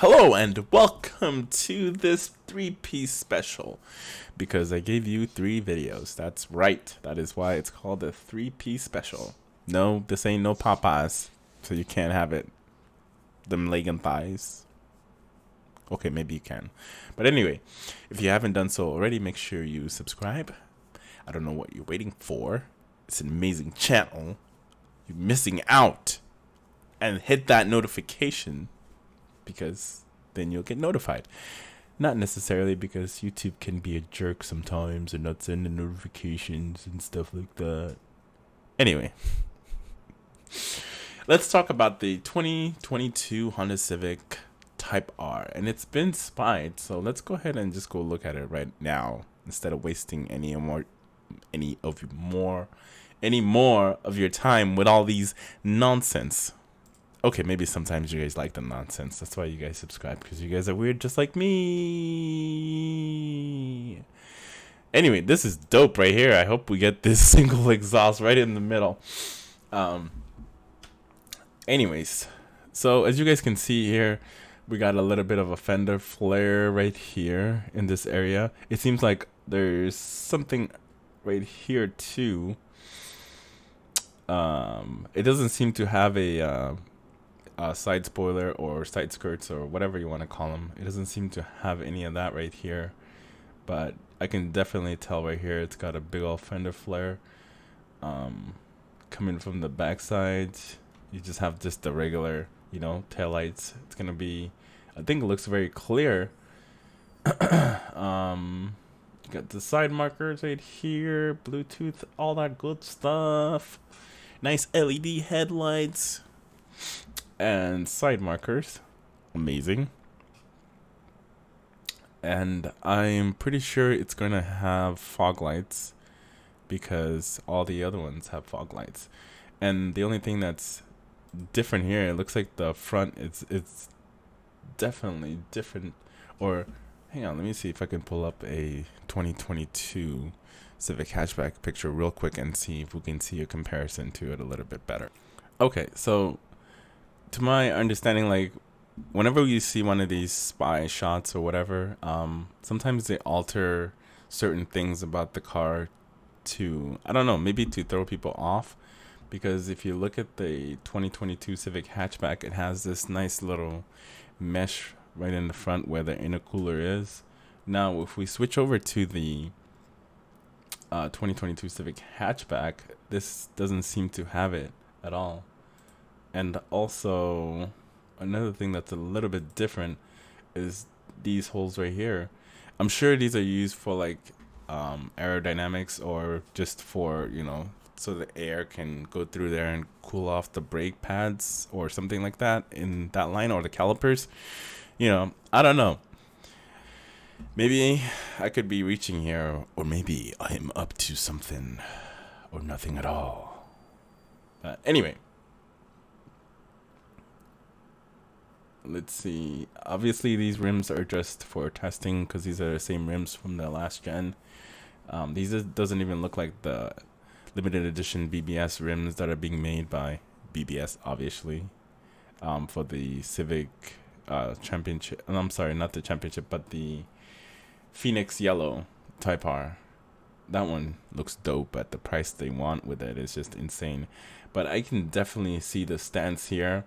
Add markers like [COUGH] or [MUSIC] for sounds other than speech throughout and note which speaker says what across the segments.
Speaker 1: Hello and welcome to this three-piece special because I gave you three videos. That's right. That is why it's called a three-piece special. No, this ain't no Popeyes, so you can't have it. Them leg and thighs. Okay, maybe you can. But anyway, if you haven't done so already, make sure you subscribe. I don't know what you're waiting for. It's an amazing channel. You're missing out. And hit that notification because then you'll get notified. Not necessarily because YouTube can be a jerk sometimes and not send the notifications and stuff like that. Anyway, [LAUGHS] let's talk about the 2022 Honda Civic Type R. And it's been spied, so let's go ahead and just go look at it right now instead of wasting any more any of more any more of your time with all these nonsense okay, maybe sometimes you guys like the nonsense. That's why you guys subscribe because you guys are weird just like me. Anyway, this is dope right here. I hope we get this [LAUGHS] single exhaust right in the middle. Um anyways, so as you guys can see here, we got a little bit of a fender flare right here in this area. It seems like there's something right here too. Um, it doesn't seem to have a uh, uh, side spoiler or side skirts or whatever you want to call them. It doesn't seem to have any of that right here, but I can definitely tell right here it's got a big old fender flare um, coming from the backside. You just have just the regular, you know, taillights. It's gonna be, I think it looks very clear. [COUGHS] um, you got the side markers right here, Bluetooth, all that good stuff. Nice LED headlights and side markers. Amazing. And I'm pretty sure it's going to have fog lights because all the other ones have fog lights. And the only thing that's different here, it looks like the front it's it's definitely different or hang on, let me see if I can pull up a 2022 Civic hatchback picture real quick and see if we can see a comparison to it a little bit better. Okay, so to my understanding, like whenever you see one of these spy shots or whatever, um, sometimes they alter certain things about the car to I don't know, maybe to throw people off. Because if you look at the 2022 Civic hatchback, it has this nice little mesh right in the front where the intercooler is. Now, if we switch over to the uh, 2022 Civic hatchback, this doesn't seem to have it at all and also another thing that's a little bit different is these holes right here. I'm sure these are used for like um, aerodynamics or just for, you know, so the air can go through there and cool off the brake pads or something like that in that line or the calipers. You know, I don't know. Maybe I could be reaching here or maybe I'm up to something or nothing at all. But anyway, let's see. Obviously, these rims are just for testing because these are the same rims from the last gen. Um, these doesn't even look like the limited edition BBS rims that are being made by BBS, obviously, um, for the Civic uh, Championship. Um, I'm sorry, not the Championship, but the Phoenix Yellow Type R. That one looks dope at the price they want with it. It's just insane. But I can definitely see the stance here.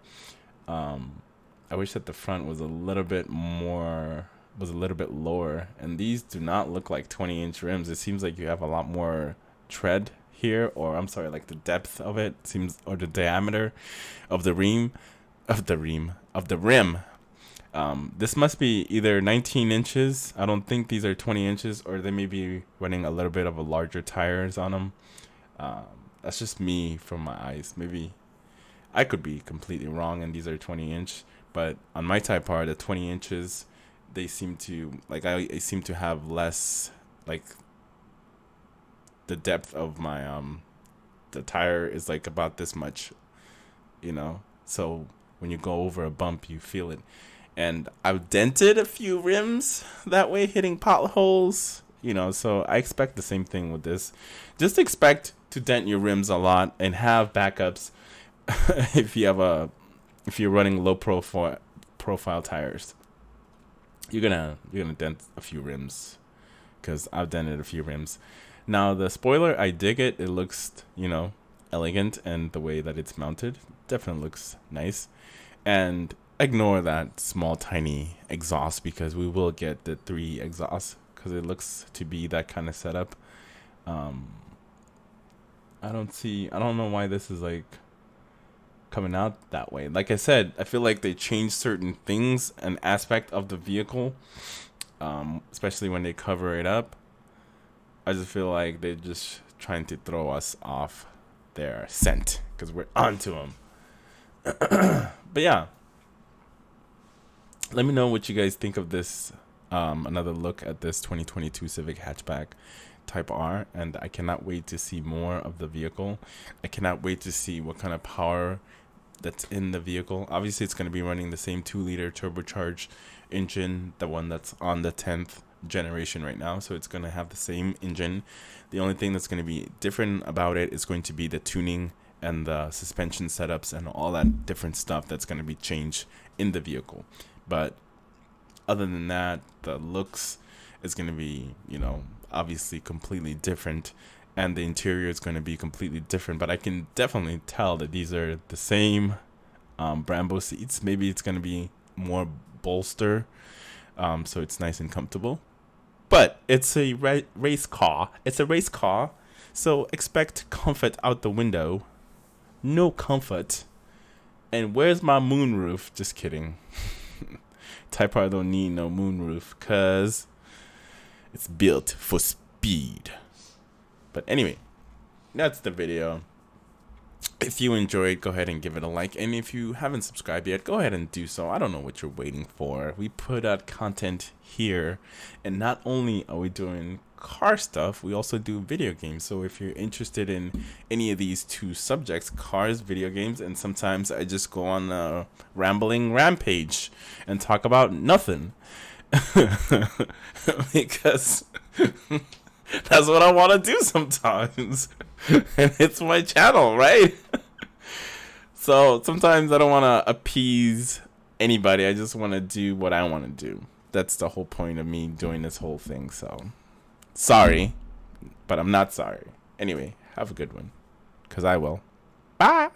Speaker 1: Um, I wish that the front was a little bit more was a little bit lower and these do not look like 20 inch rims it seems like you have a lot more tread here or I'm sorry like the depth of it seems or the diameter of the ream of the ream of the rim um, this must be either 19 inches I don't think these are 20 inches or they may be running a little bit of a larger tires on them um, that's just me from my eyes maybe I could be completely wrong and these are 20 inch but on my type part, the 20 inches, they seem to like I, I seem to have less like the depth of my um the tire is like about this much, you know. So when you go over a bump, you feel it. And I've dented a few rims that way, hitting potholes, you know. So I expect the same thing with this. Just expect to dent your rims a lot and have backups [LAUGHS] if you have a if you're running low profile profile tires, you're gonna you're gonna dent a few rims, because I've dented a few rims. Now the spoiler, I dig it. It looks you know elegant, and the way that it's mounted definitely looks nice. And ignore that small tiny exhaust because we will get the three exhausts because it looks to be that kind of setup. Um, I don't see. I don't know why this is like coming out that way. Like I said, I feel like they changed certain things, an aspect of the vehicle, um, especially when they cover it up. I just feel like they're just trying to throw us off their scent because we're onto them. [CLEARS THROAT] but yeah, let me know what you guys think of this. Um, another look at this 2022 Civic hatchback. Type R, and I cannot wait to see more of the vehicle. I cannot wait to see what kind of power that's in the vehicle. Obviously, it's going to be running the same 2 liter turbocharged engine, the one that's on the 10th generation right now. So it's going to have the same engine. The only thing that's going to be different about it is going to be the tuning and the suspension setups and all that different stuff that's going to be changed in the vehicle. But other than that, the looks is going to be, you know, obviously completely different and the interior is going to be completely different but i can definitely tell that these are the same um, brambo seats maybe it's going to be more bolster um, so it's nice and comfortable but it's a ra race car it's a race car so expect comfort out the window no comfort and where's my moonroof just kidding [LAUGHS] type r don't need no moonroof because it's built for speed but anyway, that's the video. If you enjoyed, go ahead and give it a like. And if you haven't subscribed yet, go ahead and do so. I don't know what you're waiting for. We put out content here. And not only are we doing car stuff, we also do video games. So if you're interested in any of these two subjects, cars, video games, and sometimes I just go on a rambling rampage and talk about nothing. [LAUGHS] because [LAUGHS] [LAUGHS] That's what I want to do sometimes. [LAUGHS] and it's my channel, right? [LAUGHS] so sometimes I don't want to appease anybody. I just want to do what I want to do. That's the whole point of me doing this whole thing. So sorry, but I'm not sorry. Anyway, have a good one. Because I will. Bye.